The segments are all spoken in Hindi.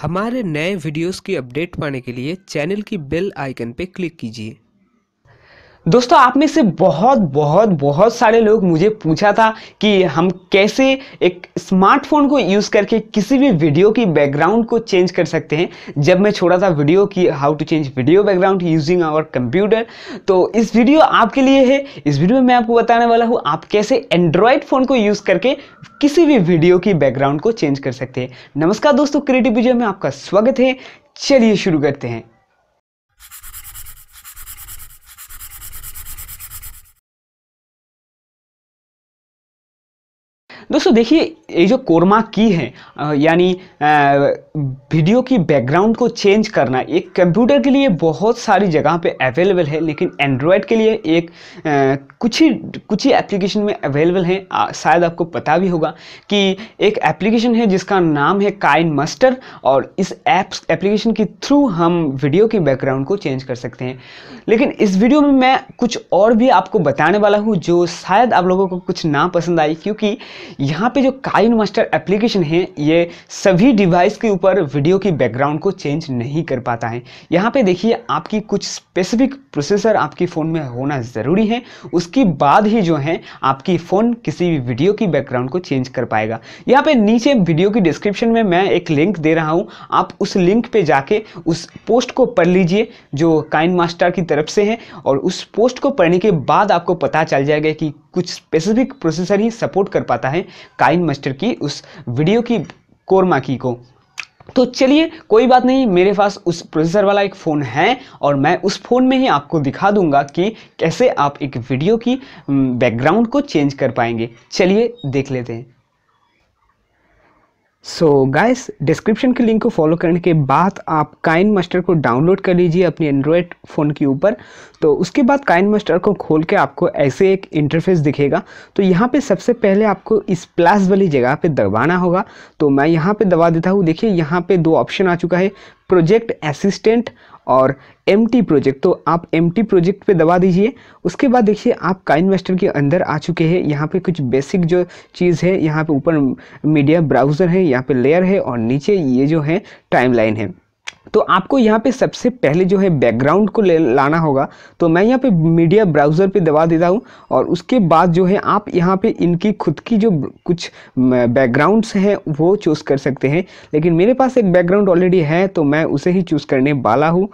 हमारे नए वीडियोस की अपडेट पाने के लिए चैनल की बेल आइकन पर क्लिक कीजिए दोस्तों आप में से बहुत बहुत बहुत सारे लोग मुझे पूछा था कि हम कैसे एक स्मार्टफोन को यूज़ करके किसी भी वीडियो की बैकग्राउंड को चेंज कर सकते हैं जब मैं छोड़ा था वीडियो की how to change video background using our computer तो इस वीडियो आपके लिए है इस वीडियो में मैं आपको बताने वाला हूँ आप कैसे एंड्रॉयड फ़ोन को यूज़ करके किसी भी वीडियो की बैकग्राउंड को चेंज कर सकते हैं नमस्कार दोस्तों क्रिएटिव वीडियो में आपका स्वागत है चलिए शुरू करते हैं दोस्तों देखिए ये जो कोरमा की है यानी वीडियो की बैकग्राउंड को चेंज करना एक कंप्यूटर के लिए बहुत सारी जगह पे अवेलेबल है लेकिन एंड्रॉयड के लिए एक आ, कुछ ही कुछ ही एप्लीकेशन में अवेलेबल है शायद आपको पता भी होगा कि एक एप्लीकेशन है जिसका नाम है काइन मस्टर और इस एप्स एप्लीकेशन के थ्रू हम वीडियो की बैकग्राउंड को चेंज कर सकते हैं लेकिन इस वीडियो में मैं कुछ और भी आपको बताने वाला हूँ जो शायद आप लोगों को कुछ ना पसंद आई क्योंकि यहाँ पे जो काइन मास्टर एप्लीकेशन है ये सभी डिवाइस के ऊपर वीडियो की बैकग्राउंड को चेंज नहीं कर पाता है यहाँ पे देखिए आपकी कुछ स्पेसिफिक प्रोसेसर आपकी फ़ोन में होना ज़रूरी है उसके बाद ही जो है आपकी फ़ोन किसी भी वीडियो की बैकग्राउंड को चेंज कर पाएगा यहाँ पर नीचे वीडियो की डिस्क्रिप्शन में मैं एक लिंक दे रहा हूँ आप उस लिंक पर जाके उस पोस्ट को पढ़ लीजिए जो काइन मास्टर की तरफ से है और उस पोस्ट को पढ़ने के बाद आपको पता चल जाएगा कि कुछ स्पेसिफिक प्रोसेसर ही सपोर्ट कर पाता है काइन मास्टर की उस वीडियो की कोरमा की को तो चलिए कोई बात नहीं मेरे पास उस प्रोसेसर वाला एक फ़ोन है और मैं उस फ़ोन में ही आपको दिखा दूंगा कि कैसे आप एक वीडियो की बैकग्राउंड को चेंज कर पाएंगे चलिए देख लेते हैं सो गाइस डिस्क्रिप्शन के लिंक को फॉलो करने के बाद आप काइन मास्टर को डाउनलोड कर लीजिए अपने एंड्रॉयड फ़ोन के ऊपर तो उसके बाद काइन मास्टर को खोल के आपको ऐसे एक इंटरफेस दिखेगा तो यहाँ पे सबसे पहले आपको इस प्लस वाली जगह पे दबाना होगा तो मैं यहाँ पे दबा देता हूँ देखिए यहाँ पे दो ऑप्शन आ चुका है प्रोजेक्ट असिस्टेंट और एम प्रोजेक्ट तो आप एम प्रोजेक्ट पे दबा दीजिए उसके बाद देखिए आप का इन्वेस्टर के अंदर आ चुके हैं यहाँ पे कुछ बेसिक जो चीज़ है यहाँ पे ऊपर मीडिया ब्राउज़र है यहाँ पे लेयर है और नीचे ये जो है टाइमलाइन है तो आपको यहाँ पे सबसे पहले जो है बैकग्राउंड को ले लाना होगा तो मैं यहाँ पे मीडिया ब्राउज़र पे दबा देता हूँ और उसके बाद जो है आप यहाँ पे इनकी खुद की जो कुछ बैकग्राउंड्स हैं वो चूज़ कर सकते हैं लेकिन मेरे पास एक बैकग्राउंड ऑलरेडी है तो मैं उसे ही चूज़ करने वाला हूँ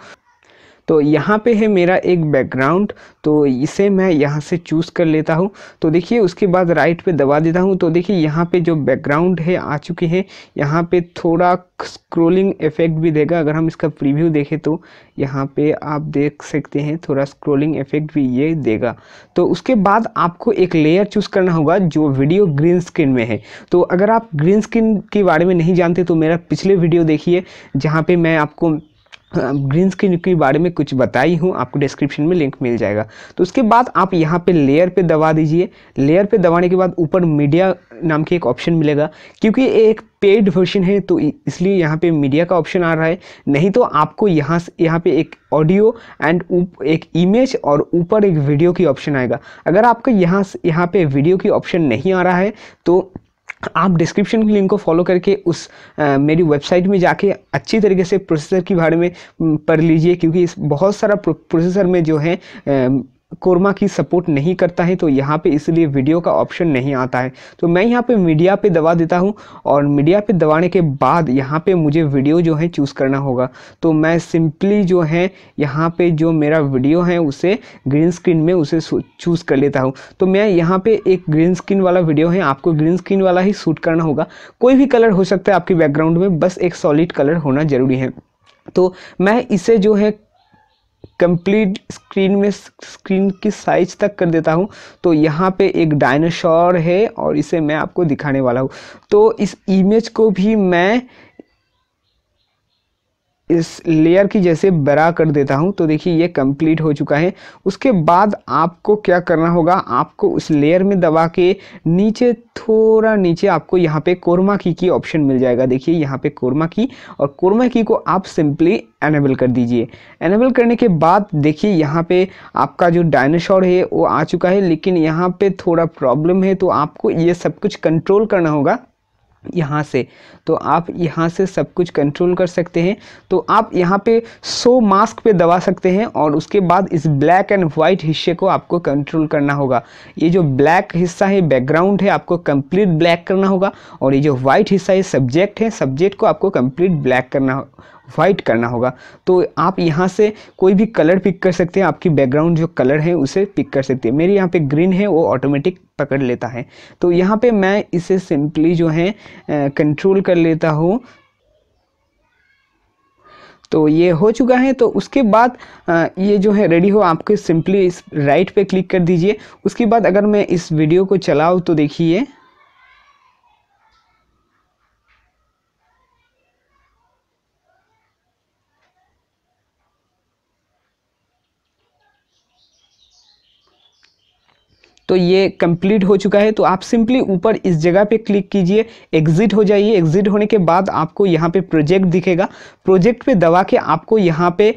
तो यहाँ पे है मेरा एक बैकग्राउंड तो इसे मैं यहाँ से चूज़ कर लेता हूँ तो देखिए उसके बाद राइट पे दबा देता हूँ तो देखिए यहाँ पे जो बैकग्राउंड है आ चुकी है यहाँ पे थोड़ा स्क्रोलिंग इफेक्ट भी देगा अगर हम इसका प्रीव्यू देखें तो यहाँ पे आप देख सकते हैं थोड़ा स्क्रोलिंग इफेक्ट भी ये देगा तो उसके बाद आपको एक लेयर चूज़ करना होगा जो वीडियो ग्रीन स्क्रीन में है तो अगर आप ग्रीन स्क्रीन के बारे में नहीं जानते तो मेरा पिछले वीडियो देखिए जहाँ पर मैं आपको ग्रीन स्क्रीन के बारे में कुछ बताई हूँ आपको डिस्क्रिप्शन में लिंक मिल जाएगा तो उसके बाद आप यहाँ पे लेयर पे दबा दीजिए लेयर पे दबाने के बाद ऊपर मीडिया नाम की एक ऑप्शन मिलेगा क्योंकि एक पेड वर्जन है तो इसलिए यहाँ पे मीडिया का ऑप्शन आ रहा है नहीं तो आपको यहाँ से यहाँ पे एक ऑडियो एंड एक इमेज और ऊपर एक वीडियो की ऑप्शन आएगा अगर आपका यहाँ यहाँ पे वीडियो की ऑप्शन नहीं आ रहा है तो आप डिस्क्रिप्शन की लिंक को फॉलो करके उस आ, मेरी वेबसाइट में जाके अच्छी तरीके से प्रोसेसर के बारे में पढ़ लीजिए क्योंकि इस बहुत सारा प्रोसेसर में जो है कोरमा की सपोर्ट नहीं करता है तो यहाँ पे इसलिए वीडियो का ऑप्शन नहीं आता है तो मैं यहाँ पे मीडिया पे दबा देता हूँ और मीडिया पे दबाने के बाद यहाँ पे मुझे वीडियो जो है चूज़ करना होगा तो मैं सिंपली जो है यहाँ पे जो मेरा वीडियो है उसे ग्रीन स्क्रीन में उसे चूज़ कर लेता हूँ तो मैं यहाँ पर एक ग्रीन स्क्रीन वाला वीडियो है आपको ग्रीन स्क्रीन वाला ही शूट करना होगा कोई भी कलर हो सकता है आपके बैकग्राउंड में बस एक सॉलिड कलर होना ज़रूरी है तो मैं इसे जो है कंप्लीट स्क्रीन में स्क्रीन की साइज तक कर देता हूँ तो यहाँ पे एक डायनासोर है और इसे मैं आपको दिखाने वाला हूँ तो इस इमेज को भी मैं इस लेयर की जैसे बरा कर देता हूँ तो देखिए ये कंप्लीट हो चुका है उसके बाद आपको क्या करना होगा आपको उस लेयर में दबा के नीचे थोड़ा नीचे आपको यहाँ पे कोरमा की की ऑप्शन मिल जाएगा देखिए यहाँ पे कोरमा की और कोरमा की को आप सिंपली एनेबल कर दीजिए एनेबल करने के बाद देखिए यहाँ पे आपका जो डायनासोर है वो आ चुका है लेकिन यहाँ पे थोड़ा प्रॉब्लम है तो आपको ये सब कुछ कंट्रोल करना होगा यहाँ से तो आप यहाँ से सब कुछ कंट्रोल कर सकते हैं तो आप यहाँ पे सो मास्क पे दबा सकते हैं और उसके बाद इस ब्लैक एंड वाइट हिस्से को आपको कंट्रोल करना होगा ये जो ब्लैक हिस्सा है बैकग्राउंड है आपको कंप्लीट ब्लैक करना होगा और ये जो वाइट हिस्सा है सब्जेक्ट है सब्जेक्ट को आपको कंप्लीट ब्लैक करना वाइट करना होगा तो आप यहाँ से कोई भी कलर पिक कर सकते हैं आपकी बैकग्राउंड जो कलर है उसे पिक कर सकते हैं मेरे यहाँ पे ग्रीन है वो ऑटोमेटिक पकड़ लेता है तो यहाँ पे मैं इसे सिंपली जो है कंट्रोल कर लेता हूँ तो ये हो चुका है तो उसके बाद ये जो है रेडी हो आपके सिंपली इस राइट पे क्लिक कर दीजिए उसके बाद अगर मैं इस वीडियो को चलाऊँ तो देखिए तो ये कंप्लीट हो चुका है तो आप सिंपली ऊपर इस जगह पे क्लिक कीजिए एग्जिट हो जाइए एग्जिट होने के बाद आपको यहाँ पे प्रोजेक्ट दिखेगा प्रोजेक्ट पे दबा के आपको यहाँ पे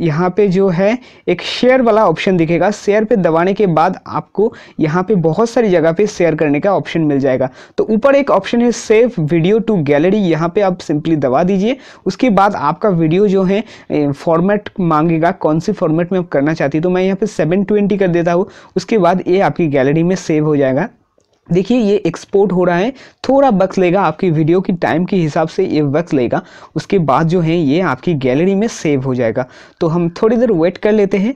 यहाँ पे जो है एक शेयर वाला ऑप्शन दिखेगा शेयर पे दबाने के बाद आपको यहाँ पे बहुत सारी जगह पे शेयर करने का ऑप्शन मिल जाएगा तो ऊपर एक ऑप्शन है सेव वीडियो टू गैलरी यहाँ पे आप सिंपली दबा दीजिए उसके बाद आपका वीडियो जो है फॉर्मेट मांगेगा कौन सी फॉर्मेट में आप करना चाहती तो मैं यहाँ पे सेवन कर देता हूँ उसके बाद ये आपकी गैलरी में सेव हो जाएगा देखिए ये एक्सपोर्ट हो रहा है थोड़ा वक्त लेगा आपकी वीडियो की टाइम के हिसाब से ये वक्त लेगा उसके बाद जो है ये आपकी गैलरी में सेव हो जाएगा तो हम थोड़ी देर वेट कर लेते हैं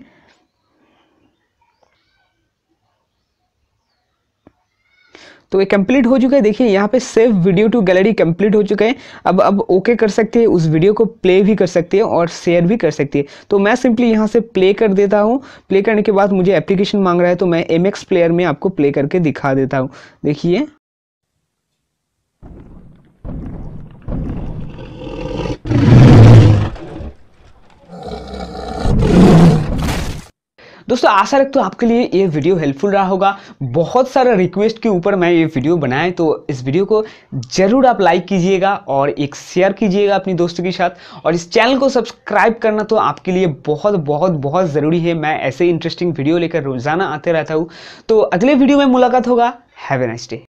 तो ये कंप्लीट हो चुका है देखिए यहाँ पे save video to gallery complete हो चुका है अब अब ओके कर सकते हैं उस वीडियो को प्ले भी कर सकते हैं और शेयर भी कर सकते हैं तो मैं सिंपली यहाँ से प्ले कर देता हूँ प्ले करने के बाद मुझे एप्लीकेशन मांग रहा है तो मैं एम प्लेयर में आपको प्ले करके दिखा देता हूँ देखिए दोस्तों आशा रखते हूँ आपके लिए ये वीडियो हेल्पफुल रहा होगा बहुत सारा रिक्वेस्ट के ऊपर मैं ये वीडियो बनाए तो इस वीडियो को ज़रूर आप लाइक कीजिएगा और एक शेयर कीजिएगा अपनी दोस्तों के साथ और इस चैनल को सब्सक्राइब करना तो आपके लिए बहुत बहुत बहुत ज़रूरी है मैं ऐसे इंटरेस्टिंग वीडियो लेकर रोज़ाना आते रहता हूँ तो अगले वीडियो में मुलाकात होगा हैवे ए नाइस डे